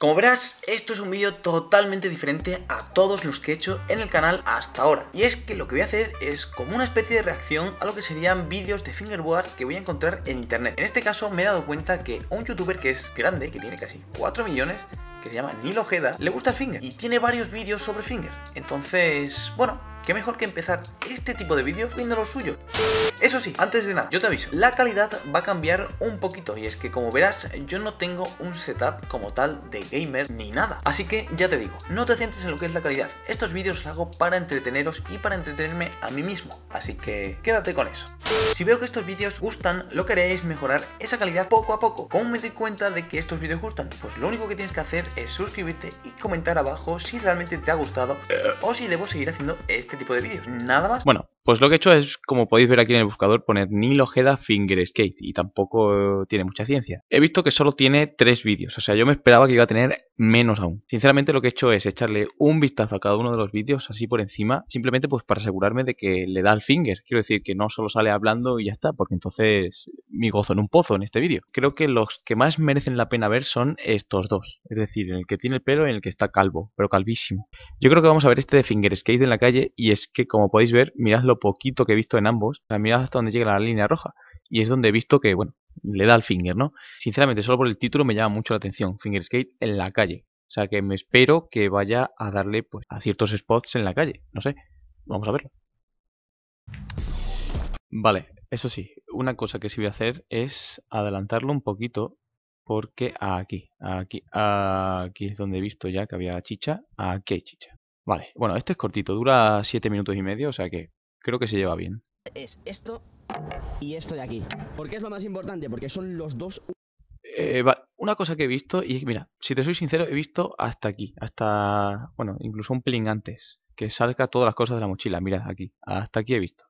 Como verás, esto es un vídeo totalmente diferente a todos los que he hecho en el canal hasta ahora. Y es que lo que voy a hacer es como una especie de reacción a lo que serían vídeos de fingerboard que voy a encontrar en internet. En este caso me he dado cuenta que un youtuber que es grande, que tiene casi 4 millones, que se llama Nilo Ojeda, le gusta el finger y tiene varios vídeos sobre finger. Entonces, bueno, qué mejor que empezar este tipo de vídeos viendo los suyos. Eso sí, antes de nada, yo te aviso, la calidad va a cambiar un poquito y es que como verás, yo no tengo un setup como tal de gamer ni nada. Así que ya te digo, no te centres en lo que es la calidad. Estos vídeos los hago para entreteneros y para entretenerme a mí mismo, así que quédate con eso. Si veo que estos vídeos gustan, lo que haré es mejorar esa calidad poco a poco. ¿Cómo me doy cuenta de que estos vídeos gustan? Pues lo único que tienes que hacer es suscribirte y comentar abajo si realmente te ha gustado o si debo seguir haciendo este tipo de vídeos. Nada más. Bueno, pues lo que he hecho es, como podéis ver aquí en el buscador, poner Neil finger Fingerskate y tampoco tiene mucha ciencia. He visto que solo tiene tres vídeos, o sea, yo me esperaba que iba a tener menos aún. Sinceramente lo que he hecho es echarle un vistazo a cada uno de los vídeos así por encima, simplemente pues para asegurarme de que le da al finger. Quiero decir que no solo sale hablando y ya está, porque entonces mi gozo en un pozo en este vídeo. Creo que los que más merecen la pena ver son estos dos, es decir, el que tiene el pelo y el que está calvo, pero calvísimo. Yo creo que vamos a ver este de Finger Skate en la calle y es que como podéis ver, mirad lo poquito que he visto en ambos, mirad hasta donde llega la línea roja y es donde he visto que, bueno, le da al finger, ¿no? Sinceramente, solo por el título me llama mucho la atención, Finger Skate en la calle. O sea que me espero que vaya a darle pues, a ciertos spots en la calle, no sé, vamos a verlo. Vale, eso sí, una cosa que sí voy a hacer es adelantarlo un poquito porque aquí, aquí, aquí es donde he visto ya que había chicha, aquí hay chicha. Vale, bueno, este es cortito, dura 7 minutos y medio, o sea que creo que se lleva bien. Es esto y esto de aquí. ¿Por qué es lo más importante? Porque son los dos... Eh, una cosa que he visto, y mira, si te soy sincero, he visto hasta aquí, hasta, bueno, incluso un pelín antes, que salga todas las cosas de la mochila, mira, aquí, hasta aquí he visto.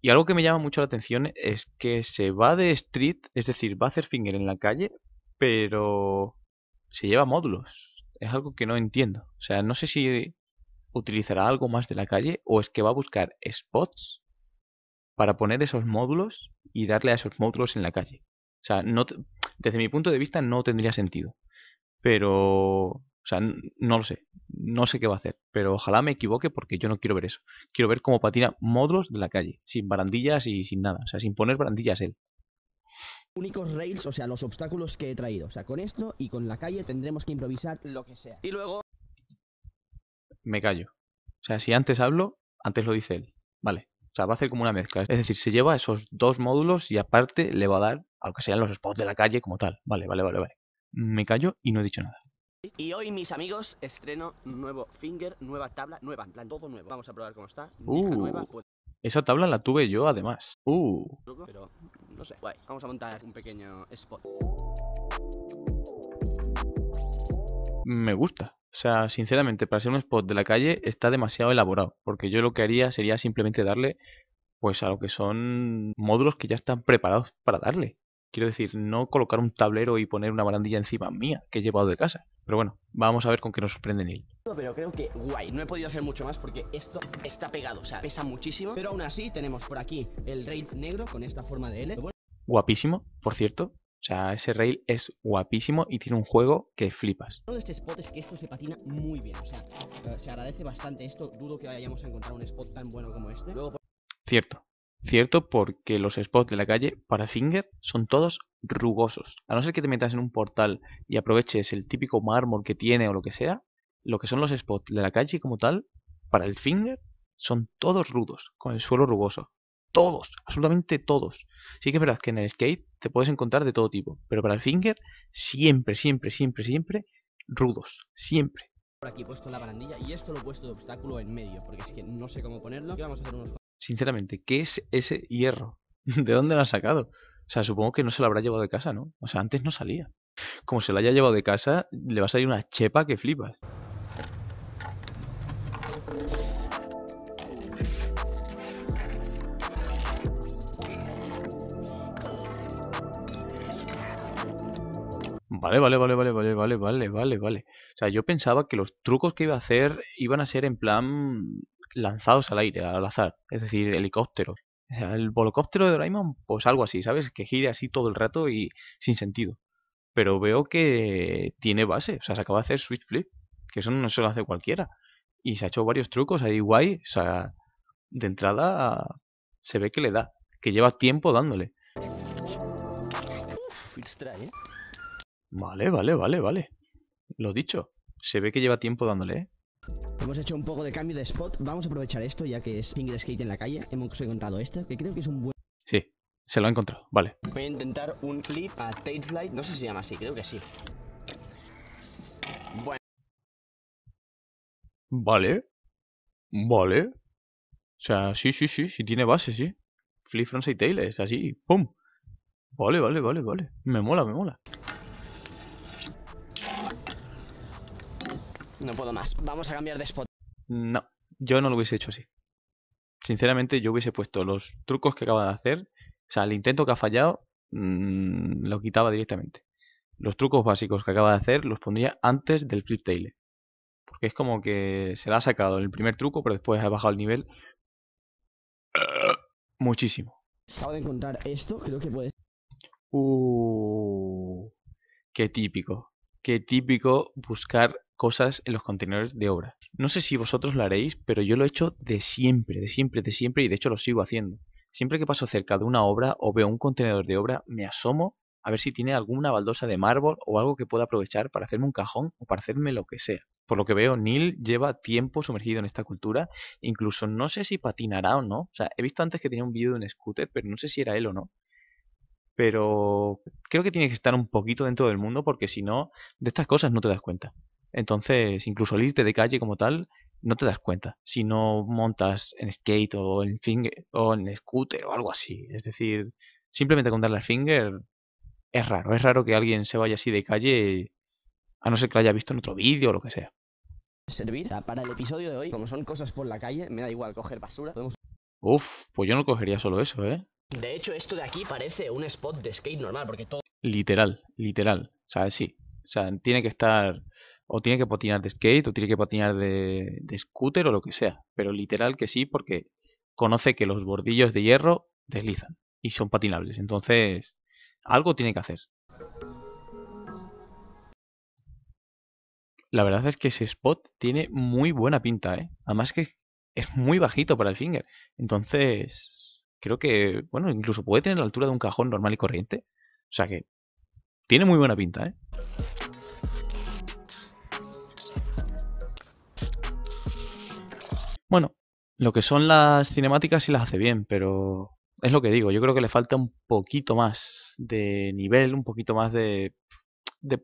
Y algo que me llama mucho la atención es que se va de street, es decir, va a hacer finger en la calle, pero se lleva módulos. Es algo que no entiendo. O sea, no sé si utilizará algo más de la calle o es que va a buscar spots para poner esos módulos y darle a esos módulos en la calle. O sea, no, desde mi punto de vista no tendría sentido. Pero o sea, no lo sé. No sé qué va a hacer, pero ojalá me equivoque porque yo no quiero ver eso. Quiero ver cómo patina módulos de la calle, sin barandillas y sin nada. O sea, sin poner barandillas él únicos rails, o sea, los obstáculos que he traído. O sea, con esto y con la calle tendremos que improvisar lo que sea. Y luego... Me callo. O sea, si antes hablo, antes lo dice él. Vale. O sea, va a hacer como una mezcla. Es decir, se lleva esos dos módulos y aparte le va a dar, que sean los spots de la calle como tal. Vale, vale, vale, vale. Me callo y no he dicho nada. Y hoy, mis amigos, estreno nuevo finger, nueva tabla, nueva, en plan, todo nuevo. Vamos a probar cómo está. Uh. Pues Esa tabla la tuve yo, además. Uh. Pero, no sé, Vamos a montar un pequeño spot. Me gusta. O sea, sinceramente, para ser un spot de la calle está demasiado elaborado. Porque yo lo que haría sería simplemente darle, pues, a lo que son módulos que ya están preparados para darle. Quiero decir, no colocar un tablero y poner una barandilla encima mía que he llevado de casa. Pero bueno, vamos a ver con qué nos sorprende Neil. Pero creo que guay, no he podido hacer mucho más porque esto está pegado, o sea, pesa muchísimo. Pero aún así tenemos por aquí el rail negro con esta forma de L. Guapísimo, por cierto. O sea, ese rail es guapísimo y tiene un juego que flipas. este spot es que esto se patina muy bien, o sea, eh, se agradece bastante esto. Dudo que vayamos a un spot tan bueno como este. Cierto, Cierto porque los spots de la calle para Finger son todos rugosos. A no ser que te metas en un portal y aproveches el típico mármol que tiene o lo que sea, lo que son los spots de la calle como tal, para el Finger, son todos rudos, con el suelo rugoso. Todos, absolutamente todos. Sí que es verdad que en el skate te puedes encontrar de todo tipo, pero para el Finger, siempre, siempre, siempre, siempre, rudos. Siempre. Por aquí he puesto la barandilla y esto lo he puesto de obstáculo en medio, porque es que no sé cómo ponerlo. Y vamos a hacer unos sinceramente, ¿qué es ese hierro? ¿De dónde lo han sacado? O sea, supongo que no se lo habrá llevado de casa, ¿no? O sea, antes no salía. Como se lo haya llevado de casa, le va a salir una chepa que flipas. Vale, vale, vale, vale, vale, vale, vale, vale, vale. O sea, yo pensaba que los trucos que iba a hacer iban a ser en plan lanzados al aire, al azar, es decir, helicópteros. el volocóptero de Doraemon, pues algo así, ¿sabes? Que gire así todo el rato y sin sentido. Pero veo que tiene base, o sea, se acaba de hacer switch flip, que eso no se lo hace cualquiera. Y se ha hecho varios trucos ahí guay, o sea, de entrada se ve que le da, que lleva tiempo dándole. ¿eh? Vale, vale, vale, vale. Lo dicho, se ve que lleva tiempo dándole, ¿eh? Hemos hecho un poco de cambio de spot. Vamos a aprovechar esto ya que es single skate en la calle. Hemos encontrado esto, que creo que es un buen... Sí, se lo ha encontrado. Vale. Voy a intentar un clip a Tail Slide. No sé si se llama así, creo que sí. Bueno. Vale. Vale. O sea, sí, sí, sí, sí tiene base, sí. Flip, frontside, tail, es así, ¡pum! Vale, vale, vale, vale. Me mola, me mola. No puedo más. Vamos a cambiar de spot. No, yo no lo hubiese hecho así. Sinceramente, yo hubiese puesto los trucos que acaba de hacer. O sea, el intento que ha fallado, mm, lo quitaba directamente. Los trucos básicos que acaba de hacer los pondría antes del flip tail. Porque es como que se la ha sacado el primer truco, pero después ha bajado el nivel muchísimo. Acabo de encontrar esto, creo que puede Uh, qué típico. Qué típico buscar cosas en los contenedores de obra. No sé si vosotros lo haréis, pero yo lo he hecho de siempre, de siempre, de siempre y de hecho lo sigo haciendo. Siempre que paso cerca de una obra o veo un contenedor de obra, me asomo a ver si tiene alguna baldosa de mármol o algo que pueda aprovechar para hacerme un cajón o para hacerme lo que sea. Por lo que veo, Neil lleva tiempo sumergido en esta cultura, incluso no sé si patinará o no. O sea, he visto antes que tenía un vídeo de un scooter, pero no sé si era él o no. Pero creo que tiene que estar un poquito dentro del mundo porque si no, de estas cosas no te das cuenta. Entonces, incluso al irte de calle como tal, no te das cuenta si no montas en skate o en finger o en scooter o algo así. Es decir, simplemente con darle al finger es raro. Es raro que alguien se vaya así de calle a no ser que lo haya visto en otro vídeo o lo que sea. Servir para el episodio de hoy, como son cosas por la calle, me da igual coger basura. Uf, pues yo no cogería solo eso, ¿eh? De hecho, esto de aquí parece un spot de skate normal, porque todo. Literal, literal. O sea, sí. O sea, tiene que estar o tiene que patinar de skate, o tiene que patinar de, scooter, o lo que sea. Pero literal que sí, porque conoce que los bordillos de hierro deslizan y son patinables. Entonces, algo tiene que hacer. La verdad es que ese spot tiene muy buena pinta, ¿eh? Además que es muy bajito para el finger. Entonces, creo que, bueno, incluso puede tener la altura de un cajón normal y corriente. O sea que tiene muy buena pinta, ¿eh? Bueno, lo que son las cinemáticas sí las hace bien, pero es lo que digo, yo creo que le falta un poquito más de nivel, un poquito más de,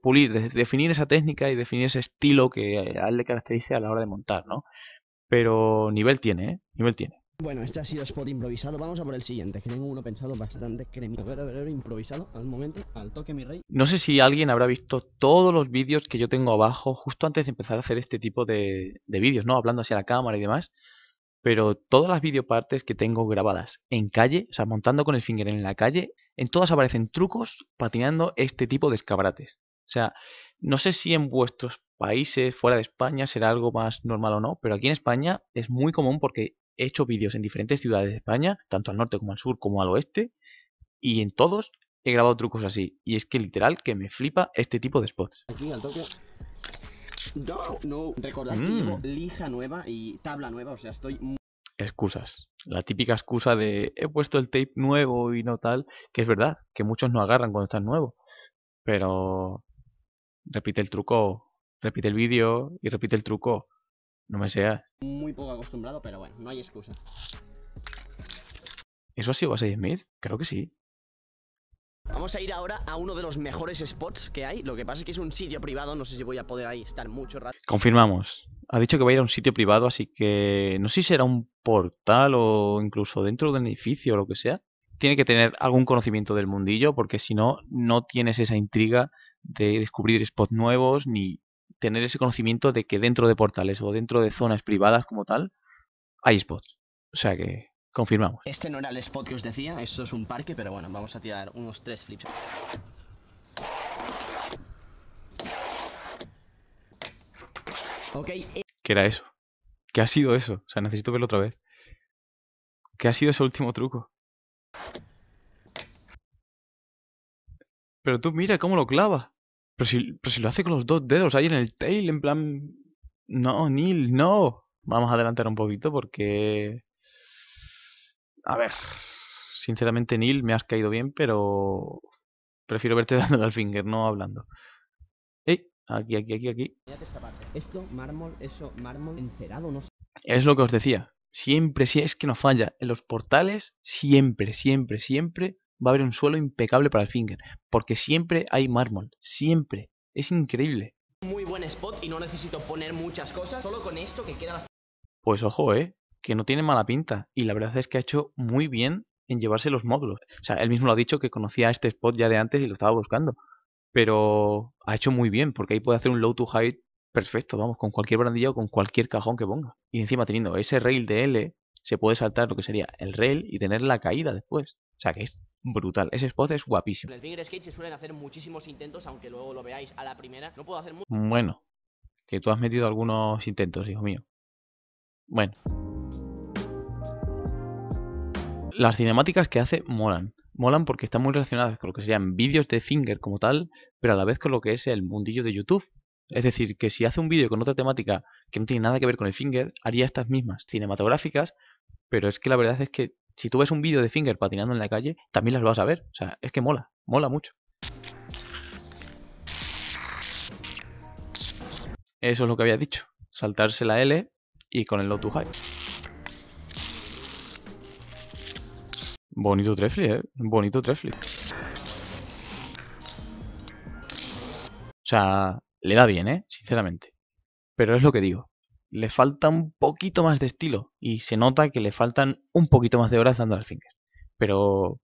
pulir, de definir esa técnica y definir ese estilo que eh, a él le caracteriza a la hora de montar, ¿no? Pero nivel tiene, ¿eh? Nivel tiene. Bueno, este ha sido spot improvisado. Vamos a por el siguiente, que tengo uno pensado bastante cremito. improvisado al momento, al toque, mi rey. No sé si alguien habrá visto todos los vídeos que yo tengo abajo, justo antes de empezar a hacer este tipo de, vídeos, ¿no? Hablando hacia la cámara y demás. Pero todas las videopartes que tengo grabadas en calle, o sea, montando con el finger en la calle, en todas aparecen trucos patinando este tipo de escabrates O sea, no sé si en vuestros países, fuera de España, será algo más normal o no, pero aquí en España es muy común porque he hecho vídeos en diferentes ciudades de España, tanto al norte como al sur como al oeste, y en todos he grabado trucos así. Y es que literal que me flipa este tipo de spots. Aquí al toque. No, no. recordad mm. lija nueva y tabla nueva, o sea, estoy... Excusas. La típica excusa de he puesto el tape nuevo y no tal, que es verdad, que muchos no agarran cuando están nuevos Pero repite el truco, repite el vídeo y repite el truco no me sea Muy poco acostumbrado, pero bueno, no hay excusa. ¿Eso ha sido Base Smith? Creo que sí. Vamos a ir ahora a uno de los mejores spots que hay. Lo que pasa es que es un sitio privado, no sé si voy a poder ahí estar mucho rato. Confirmamos. Ha dicho que va a ir a un sitio privado, así que no sé si será un portal o incluso dentro de un edificio o lo que sea. Tiene que tener algún conocimiento del mundillo, porque si no, no tienes esa intriga de descubrir spots nuevos ni tener ese conocimiento de que dentro de portales o dentro de zonas privadas como tal, hay spots. O sea que confirmamos. Este no era el spot que os decía, esto es un parque, pero bueno, vamos a tirar unos tres flips. Que ¿Qué era eso? ¿Qué ha sido eso? O sea, necesito verlo otra vez. ¿Qué ha sido ese último truco? Pero tú mira cómo lo clava. Pero si, lo hace con los dos dedos ahí en el tail, en plan... No, Neil, no. Vamos a adelantar un poquito porque... A ver, sinceramente Neil, me has caído bien, pero prefiero verte dándole al finger, no hablando. ¡Ey! Aquí, aquí, aquí, aquí. esta parte. Esto, mármol, eso, mármol encerado, no sé. Es lo que os decía. Siempre, si es que no falla. En los portales, siempre, siempre, siempre va a haber un suelo impecable para el finger, porque siempre hay mármol, siempre. Es increíble. Muy buen spot y no necesito poner muchas cosas, solo con esto que queda bastante... Pues ojo, eh, que no tiene mala pinta y la verdad es que ha hecho muy bien en llevarse los módulos. O sea, él mismo lo ha dicho que conocía este spot ya de antes y lo estaba buscando, pero ha hecho muy bien porque ahí puede hacer un low to high perfecto, vamos, con cualquier brandilla o con cualquier cajón que ponga. Y encima teniendo ese rail de L se puede saltar lo que sería el rail y tener la caída después. O sea que es brutal. Ese spot es guapísimo. suelen hacer muchísimos intentos, aunque luego lo veáis a la primera. No puedo hacer Bueno, que tú has metido algunos intentos, hijo mío. Bueno. Las cinemáticas que hace molan. Molan porque están muy relacionadas con lo que serían vídeos de finger como tal, pero a la vez con lo que es el mundillo de YouTube. Es decir, que si hace un vídeo con otra temática que no tiene nada que ver con el finger, haría estas mismas cinematográficas, pero es que la verdad es que si tú ves un vídeo de Finger patinando en la calle, también las vas a ver. O sea, es que mola, mola mucho. Eso es lo que había dicho. Saltarse la L y con el low to high. Bonito trefli, eh. Bonito trefli. O sea, le da bien, eh, sinceramente. Pero es lo que digo le falta un poquito más de estilo y se nota que le faltan un poquito más de horas dando al finger. Pero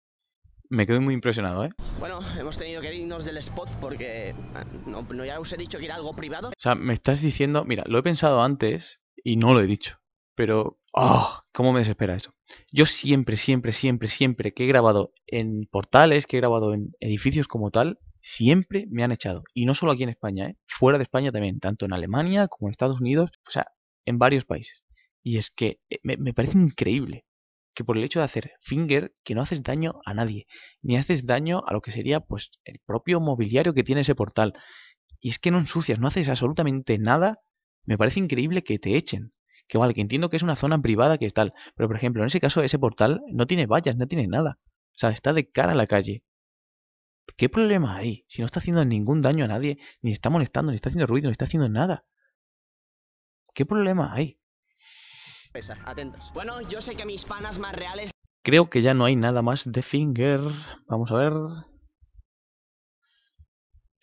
me quedo muy impresionado, ¿eh? Bueno, hemos tenido que irnos del spot porque ah, no, ya os he dicho que era algo privado. O sea, me estás diciendo, mira, lo he pensado antes y no lo he dicho, pero ¡oh! ¿Cómo me desespera eso? Yo siempre, siempre, siempre, siempre que he grabado en portales, que he grabado en edificios como tal, siempre me han echado. Y no solo aquí en España, ¿eh? fuera de España también, tanto en Alemania como en Estados Unidos. O sea, en varios países. Y es que eh, me, parece increíble que por el hecho de hacer finger, que no haces daño a nadie, ni haces daño a lo que sería pues el propio mobiliario que tiene ese portal. Y es que no ensucias, no haces absolutamente nada, me parece increíble que te echen. Que vale, que entiendo que es una zona privada que es tal, pero por ejemplo, en ese caso ese portal no tiene vallas, no tiene nada. O sea, está de cara a la calle. ¿Qué problema hay? Si no está haciendo ningún daño a nadie, ni está molestando, ni está haciendo ruido, ni está haciendo nada. ¿Qué problema hay? Bueno, yo sé que mis panas más reales... Creo que ya no hay nada más de Finger. Vamos a ver.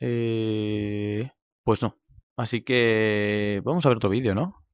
Eh, pues no. Así que... Vamos a ver otro vídeo, ¿no?